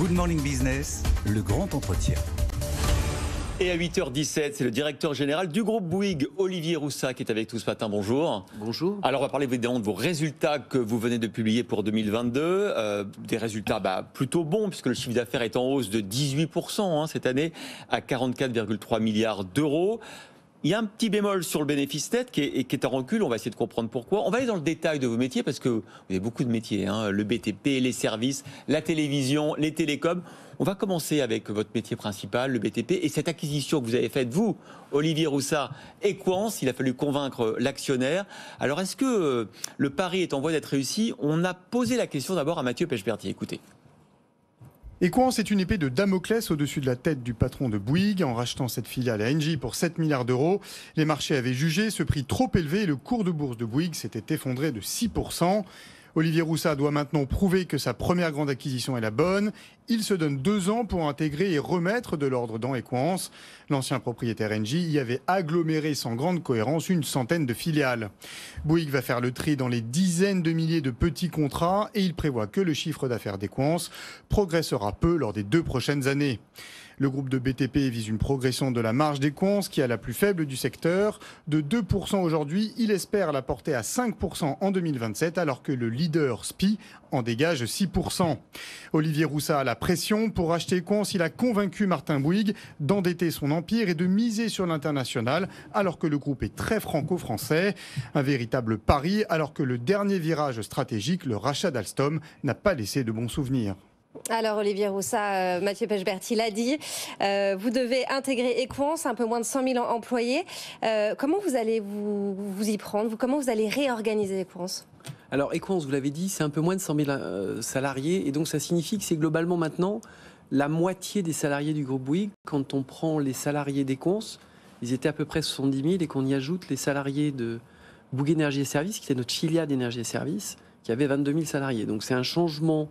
Good Morning Business, le grand entretien. Et à 8h17, c'est le directeur général du groupe Bouygues, Olivier Roussat, qui est avec nous ce matin. Bonjour. Bonjour. Alors, on va parler évidemment de vos résultats que vous venez de publier pour 2022. Euh, des résultats bah, plutôt bons, puisque le chiffre d'affaires est en hausse de 18% hein, cette année, à 44,3 milliards d'euros. Il y a un petit bémol sur le bénéfice net qui est, en recul. On va essayer de comprendre pourquoi. On va aller dans le détail de vos métiers parce que vous avez beaucoup de métiers. Hein. le BTP, les services, la télévision, les télécoms. On va commencer avec votre métier principal, le BTP, et cette acquisition que vous avez faite, vous, Olivier Roussat, et quoi il a fallu convaincre l'actionnaire. Alors, est-ce que euh, le pari est en voie d'être réussi On a posé la question d'abord à Mathieu Pechberti. Écoutez. Et quoi, c'est une épée de Damoclès au-dessus de la tête du patron de Bouygues. En rachetant cette filiale à Engie pour 7 milliards d'euros, les marchés avaient jugé ce prix trop élevé et le cours de bourse de Bouygues s'était effondré de 6%. Olivier Roussat doit maintenant prouver que sa première grande acquisition est la bonne il se donne deux ans pour intégrer et remettre de l'ordre dans Equance. L'ancien propriétaire Engie y avait aggloméré sans grande cohérence une centaine de filiales. Bouygues va faire le tri dans les dizaines de milliers de petits contrats et il prévoit que le chiffre d'affaires d'Equance progressera peu lors des deux prochaines années. Le groupe de BTP vise une progression de la marge des qui est la plus faible du secteur. De 2% aujourd'hui, il espère la porter à 5% en 2027, alors que le leader SPI en dégage 6%. Olivier roussa a la pression pour acheter Cons. Il a convaincu Martin Bouygues d'endetter son empire et de miser sur l'international, alors que le groupe est très franco-français. Un véritable pari, alors que le dernier virage stratégique, le rachat d'Alstom, n'a pas laissé de bons souvenirs. Alors Olivier Roussa, euh, Mathieu Pechberti l'a dit, euh, vous devez intégrer Equance, un peu moins de 100 000 employés. Euh, comment vous allez vous, y prendre Comment vous allez réorganiser Equance alors, Equance, vous l'avez dit, c'est un peu moins de 100 000 euh, salariés. Et donc, ça signifie que c'est globalement maintenant la moitié des salariés du groupe Bouygues. Quand on prend les salariés d'Equance, ils étaient à peu près 70 000 et qu'on y ajoute les salariés de Bouygues Énergie et Services, qui était notre filiale d'énergie et services, qui avait 22 000 salariés. Donc, c'est un changement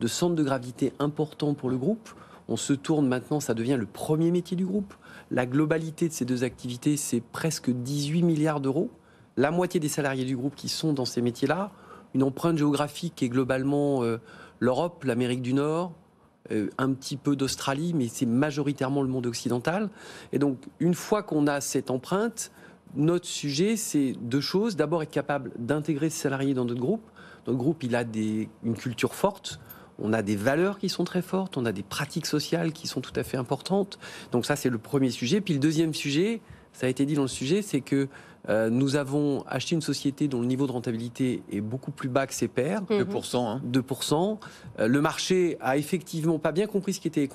de centre de gravité important pour le groupe. On se tourne maintenant, ça devient le premier métier du groupe. La globalité de ces deux activités, c'est presque 18 milliards d'euros la moitié des salariés du groupe qui sont dans ces métiers-là, une empreinte géographique qui est globalement euh, l'Europe, l'Amérique du Nord, euh, un petit peu d'Australie, mais c'est majoritairement le monde occidental. Et donc, une fois qu'on a cette empreinte, notre sujet, c'est deux choses. D'abord, être capable d'intégrer ces salariés dans notre groupe. Notre groupe, il a une culture forte. On a des valeurs qui sont très fortes, on a des pratiques sociales qui sont tout à fait importantes. Donc ça, c'est le premier sujet. Puis le deuxième sujet, ça a été dit dans le sujet, c'est que euh, nous avons acheté une société dont le niveau de rentabilité est beaucoup plus bas que ses pairs. 2%. Mhm. Hein. Euh, le marché a effectivement pas bien compris ce qui était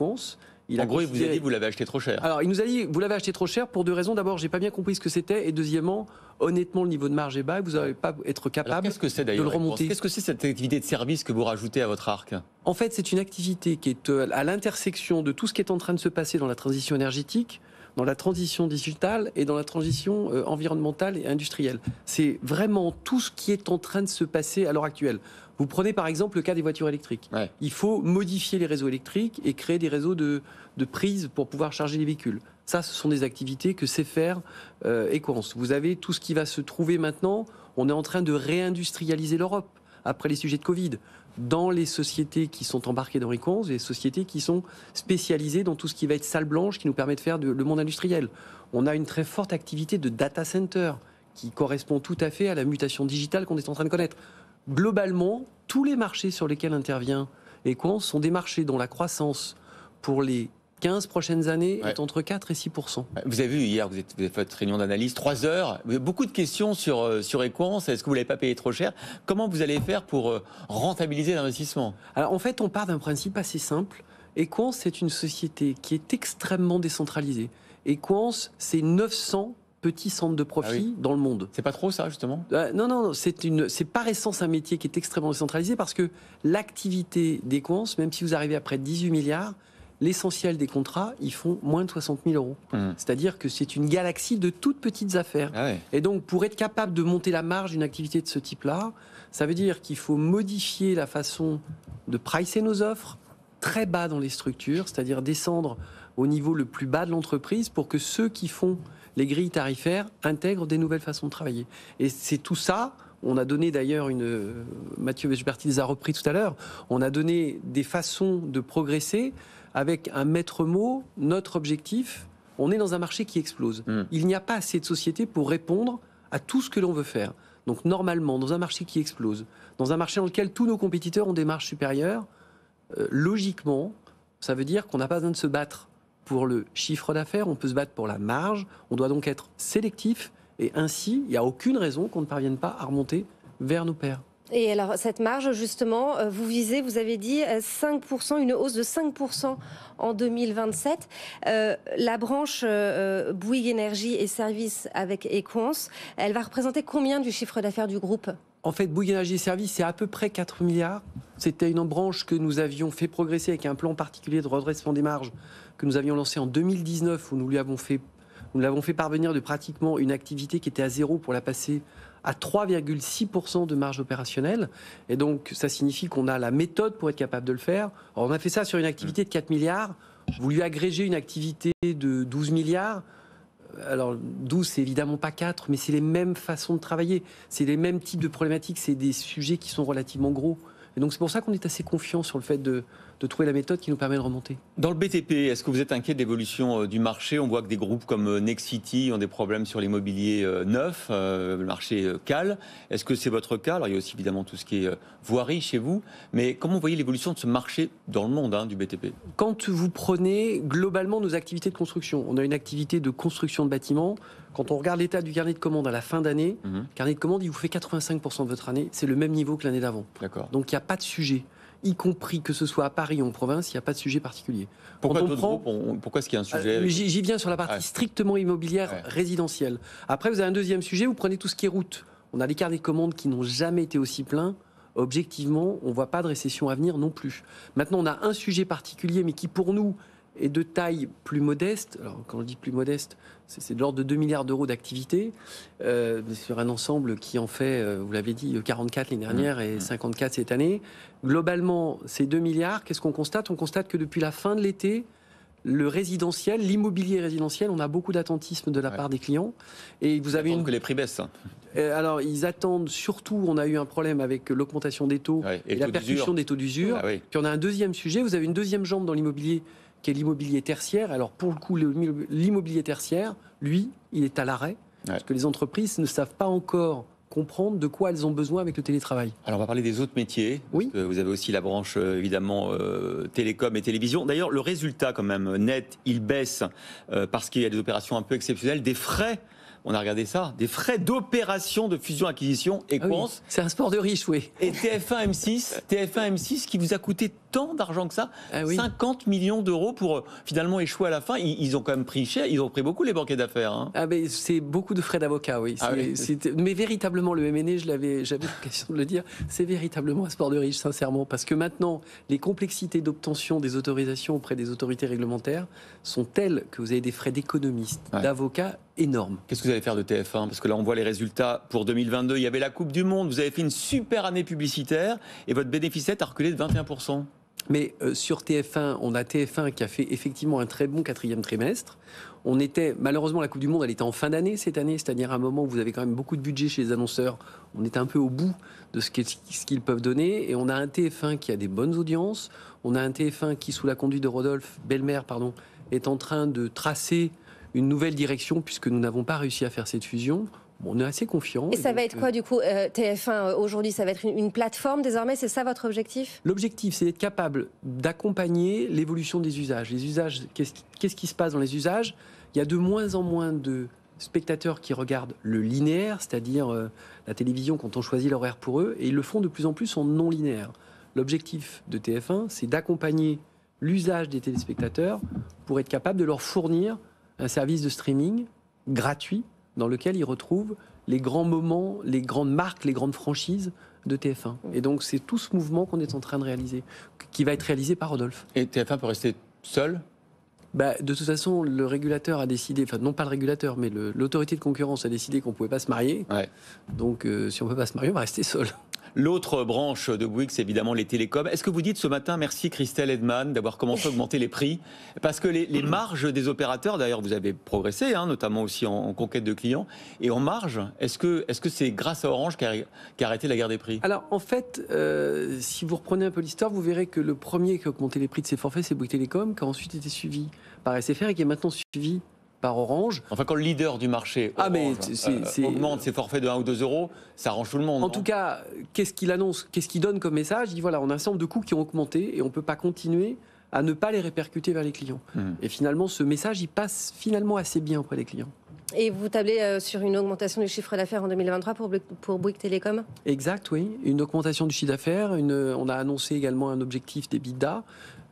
Il en gros, il vous a dit vous l'avez acheté trop cher. Alors, il nous a dit vous l'avez acheté trop cher pour deux raisons. D'abord, j'ai pas bien compris ce que c'était, et deuxièmement, honnêtement, le niveau de marge est bas et vous n'allez pas être capable -ce que de le remonter. Qu'est-ce que c'est cette activité de service que vous rajoutez à votre arc En fait, c'est une activité qui est euh, à l'intersection de tout ce qui est en train de se passer dans la transition énergétique, dans la transition digitale et dans la transition euh, environnementale et industrielle. C'est vraiment tout ce qui est en train de se passer à l'heure actuelle. Vous prenez par exemple le cas des voitures électriques. Il faut modifier les réseaux électriques et créer des réseaux de, de prises pour pouvoir charger les véhicules. Ça, ce sont des activités que sait faire euh, Vous avez tout ce qui va se trouver maintenant. On est en train de réindustrialiser l'Europe après les sujets de Covid dans les sociétés qui sont embarquées dans Equance, les sociétés qui sont spécialisées dans tout ce qui va être salle blanche, qui nous permet de faire le monde industriel. On a une très forte activité de data center qui correspond tout à fait à la mutation digitale qu'on est en train de connaître. Globalement, tous les marchés sur lesquels intervient Equance sont des marchés dont la croissance pour les 15 prochaines années est entre 4 et 6 euh, Vous avez vu hier, vous êtes, avez fait votre réunion d'analyse, 3 heures, beaucoup de questions sur, euh, sur Equance, est-ce que vous ne l'avez pas payé trop cher Comment vous allez faire pour euh, rentabiliser l'investissement Alors en fait, on part d'un principe assez simple. Equance, c'est une société qui est extrêmement décentralisée. Equance, c'est 900 petits centres de profit ah dans le monde. C'est pas trop ça justement Non, non, non c'est une, c'est par essence un métier qui est extrêmement décentralisé parce que l'activité d'Equance, même si vous arrivez à près de 18 milliards, l'essentiel des contrats, ils font moins de 60 000 euros. Mmh. C'est-à-dire que c'est une galaxie de toutes petites affaires. Ah Et donc, pour être capable de monter la marge d'une activité de ce type-là, ça veut dire qu'il faut modifier la façon de pricer nos offres très bas dans les structures, c'est-à-dire descendre au niveau le plus bas de l'entreprise pour que ceux qui font les grilles tarifaires intègrent des nouvelles façons de travailler. Et c'est tout ça. On a donné d'ailleurs une. Mathieu Vesperti les a repris tout à l'heure. On a donné des façons de progresser avec un maître mot, notre objectif, on est dans un marché qui explose. Hmm. Il n'y a pas assez de sociétés pour répondre à tout ce que l'on veut faire. Donc normalement, dans un marché qui explose, dans un marché dans lequel tous nos compétiteurs ont des marges supérieures, euh, logiquement, ça veut dire qu'on n'a pas besoin de se battre pour le chiffre d'affaires, on peut se battre pour la marge, on doit donc être sélectif, et ainsi, il n'y a aucune raison qu'on ne parvienne pas à remonter vers nos pairs. Et alors, cette marge, justement, euh, vous visez, vous avez dit 5%, euh, une hausse de 5% en 2027. Euh, la branche Bouygues Énergie et Services avec Equance, elle va représenter combien du chiffre d'affaires du groupe en fait, Bouygues Énergie et Services, c'est à peu près 4 milliards. C'était une branche que nous avions fait progresser avec un plan particulier de redressement des marges que nous avions lancé en 2019, où nous lui avons fait, nous l'avons fait parvenir de pratiquement une activité qui était à zéro pour la passer à 3,6% de marge opérationnelle. Et donc, ça signifie qu'on a la méthode pour être capable de le faire. on a fait ça sur une activité de 4 milliards. Vous lui agrégez une activité de 12 milliards. Euh, alors, 12, c'est évidemment pas 4, mais c'est les mêmes façons de travailler. C'est les mêmes types de problématiques. C'est des sujets qui sont relativement gros. Et donc c'est pour ça qu'on est assez confiant sur le fait de, trouver la méthode qui nous permet de remonter. Dans le BTP, est-ce que vous êtes inquiet de l'évolution euh, du marché On voit que des groupes comme euh, Nexity ont des problèmes sur l'immobilier euh, neuf, le marché cale. Est-ce que c'est votre cas Alors il y a aussi évidemment tout ce qui est voirie chez vous, mais comment vous voyez l'évolution de ce marché dans le monde hein, du BTP Quand vous prenez globalement nos activités de construction, on a une activité de construction de bâtiments quand on regarde l'état du carnet de commandes à la fin d'année, mhm. carnet de commandes, il vous fait 85% de votre année. C'est le même niveau que l'année d'avant. D'accord. Donc il n'y a pas de sujet y compris que ce soit à Paris ou en province, il n'y a pas de sujet particulier. Pourquoi Pourquoi est-ce qu'il y a un euh, sujet J'y viens sur la partie strictement immobilière résidentielle. Après, vous avez un deuxième sujet, vous prenez tout ce qui est route. On a des carnets de commandes qui n'ont jamais été aussi pleins. Objectivement, on ne voit pas de récession à venir non plus. Maintenant, on a un sujet particulier, mais qui pour nous et de taille plus modeste, alors quand on dit plus modeste, c'est de l'ordre de 2 milliards d'euros d'activité, euh, sur un ensemble qui en fait, euh, vous l'avez dit, 44 l'année dernière mmh. et 54 mmh. cette année. Globalement, ces 2 milliards, qu'est-ce qu'on constate On constate que depuis la fin de l'été, le résidentiel, l'immobilier résidentiel, on a beaucoup d'attentisme de la part des clients. Et vous avez une... que les prix baissent. Hein. Euh, alors, ils attendent surtout, on a eu un problème avec l'augmentation des taux et, la percussion des taux d'usure. Ah Puis on a un deuxième sujet, vous avez une deuxième jambe dans l'immobilier qui est l'immobilier tertiaire. Alors pour le coup, l'immobilier tertiaire, lui, il est à l'arrêt, parce que les entreprises ne savent pas encore comprendre de quoi elles ont besoin avec le télétravail. Alors on va parler des autres métiers. Oui. vous avez aussi la branche euh, évidemment euh, télécom et télévision. D'ailleurs le résultat quand même net, il baisse euh, parce qu'il y a des opérations un peu exceptionnelles, des frais on a regardé ça, des frais d'opération de fusion-acquisition et ah C'est un sport de riche, oui. Et TF1 M6, TF1 M6 qui vous a coûté tant d'argent que ça, 50 ah millions d'euros pour euh, finalement échouer à la fin. Ils, ont quand même pris cher, ils ont pris beaucoup les banquets d'affaires. Hein. Ah c'est beaucoup de frais d'avocat, oui. Ah mais véritablement le MNE, je l'avais, j'avais l'occasion de le dire, c'est véritablement un sport de riche, sincèrement, parce que maintenant les complexités d'obtention des autorisations auprès des autorités réglementaires sont telles que vous avez des frais d'économistes, d'avocats énorme. Qu'est-ce que vous allez faire de TF1 Parce que là, on voit les résultats pour 2022. Il y avait la Coupe du Monde, vous avez fait une super année publicitaire et votre bénéfice a reculé de 21%. Mais euh, sur TF1, on a TF1 qui a fait effectivement un très bon quatrième trimestre. On était, malheureusement, la Coupe du Monde, elle était en fin d'année cette année, c'est-à-dire à un moment où vous avez quand même beaucoup de budget chez les annonceurs. On est un peu au bout de ce qu'ils peuvent donner. Et on a un TF1 qui a des bonnes audiences. On a un TF1 qui, sous la conduite de Rodolphe Belmer, pardon, est en train de tracer une nouvelle direction puisque nous n'avons pas réussi à faire cette fusion. on est assez confiant. Et, ça va être euh, quoi du coup euh, TF1 euh, aujourd'hui Ça va être une, plateforme désormais C'est ça votre objectif L'objectif, c'est d'être capable d'accompagner l'évolution des usages. Les usages, qu'est-ce qui, qui se passe dans les usages Il y a de moins en moins de spectateurs qui regardent le linéaire, c'est-à-dire la télévision quand on choisit l'horaire pour eux, et ils le font de plus en plus en non linéaire. L'objectif de TF1, c'est d'accompagner l'usage des téléspectateurs pour être capable de leur fournir un service de streaming gratuit dans lequel ils retrouvent les grands moments, les grandes marques, les grandes franchises de TF1. Et donc c'est tout ce mouvement qu'on est en train de réaliser, qui va être réalisé par Rodolphe. Et TF1 peut rester seul bah, de toute façon, le régulateur a décidé, enfin non pas le régulateur, mais l'autorité de concurrence a décidé qu'on ne pouvait pas se marier. Donc euh, si on ne peut pas se marier, on va rester seul. L'autre branche de Bouygues, c'est évidemment les télécoms. Est-ce que vous dites ce matin, merci Christelle Edman d'avoir commencé à augmenter les prix Parce que les, marges des opérateurs, d'ailleurs, vous avez progressé, hein, notamment aussi en, conquête de clients. Et en marge, est-ce que c'est grâce à Orange qu'a arrêté la guerre des prix Alors, en fait, euh, si vous reprenez un peu l'histoire, vous verrez que le premier qui a augmenté les prix de ses forfaits, c'est Bouygues Télécom, qui a ensuite été suivi par SFR et qui est maintenant suivi Orange. Enfin, quand le leader du marché ah, euh, augmente ses forfaits de 1 ou 2 euros, ça arrange tout le monde. En tout hein. cas, qu'est-ce qu'il annonce Qu'est-ce qu'il donne comme message Il dit voilà, on a un ensemble de coûts qui ont augmenté et on ne peut pas continuer à ne pas les répercuter vers les clients. Hmm. Et finalement, ce message, il passe finalement assez bien auprès des clients. Et vous tablez euh, sur une augmentation du chiffre d'affaires en 2023 pour, pour Bouygues Télécom Exact, oui. Une augmentation du chiffre d'affaires. Euh, on a annoncé également un objectif des BIDA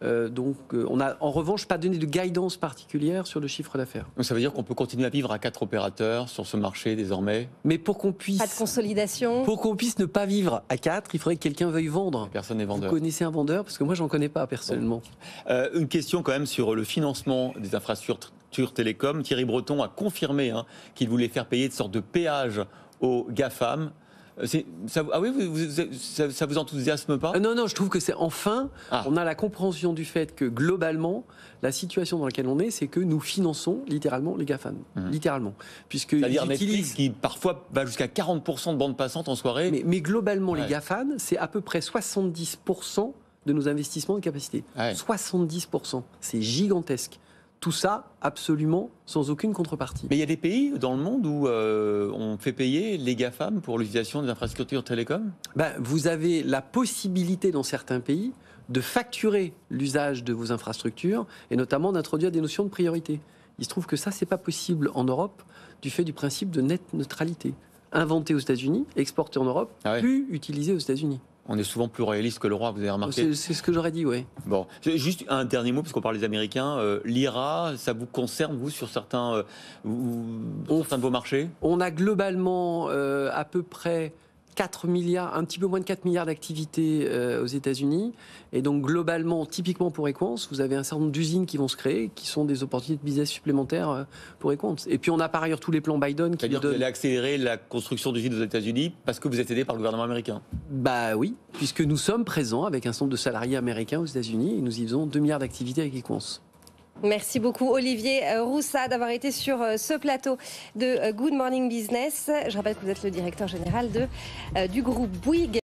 euh, donc, euh, on n'a en revanche pas donné de guidance particulière sur le chiffre d'affaires. Donc, ça veut dire qu'on peut continuer à vivre à quatre opérateurs sur ce marché désormais Mais pour qu'on puisse. Pas de consolidation Pour qu'on puisse ne pas vivre à quatre, il faudrait que quelqu'un veuille vendre. Personne n'est vendeur. Vous connaissez un vendeur Parce que moi, je j'en connais pas personnellement. Euh, une question quand même sur le financement des infrastructures télécom. Thierry Breton a confirmé hein, qu'il voulait faire payer de sorte de péage aux GAFAM euh, ça, ah oui, vous, ça, vous enthousiasme pas euh, Non, non, je trouve que c'est enfin, ah. on a la compréhension du fait que globalement, la situation dans laquelle on est, c'est que nous finançons littéralement les GAFAM. Mhm. Littéralement. Puisque C'est-à-dire Netflix qui parfois va jusqu'à 40% de bande passante en soirée. Mais, globalement, les GAFAM, c'est à peu près 70% de nos investissements de capacité. 70%. C'est gigantesque. Tout ça absolument sans aucune contrepartie. Mais il y a des pays dans le monde où euh, on fait payer les GAFAM pour l'utilisation des infrastructures télécom ben, Vous avez la possibilité dans certains pays de facturer l'usage de vos infrastructures et notamment d'introduire des notions de priorité. Il se trouve que ça, n'est pas possible en Europe du fait du principe de net neutralité. Inventé aux États-Unis, exporté en Europe, puis ah plus utilisé aux États-Unis. On est souvent plus réaliste que le roi, vous avez remarqué. C'est ce que j'aurais dit, oui. Bon, juste un dernier mot, puisqu'on parle des Américains. Euh, L'IRA, ça vous concerne, vous, sur certains, euh, de vos marchés On a globalement euh, à peu près 4 milliards, un petit peu moins de 4 milliards d'activités euh, aux États-Unis. Et donc, globalement, typiquement pour Equance, vous avez un certain nombre d'usines qui vont se créer, qui sont des opportunités de business supplémentaires euh, pour Equance. Et puis, on a par ailleurs tous les plans Biden qui. vont accélérer la construction d'usines aux États-Unis parce que vous êtes aidé par le gouvernement américain Bah oui, puisque nous sommes présents avec un certain nombre de salariés américains aux États-Unis et nous y faisons 2 milliards d'activités avec Equance. Merci beaucoup Olivier euh, Roussa d'avoir été sur euh, ce plateau de euh, Good Morning Business. Je rappelle que vous êtes le directeur général du groupe Bouygues.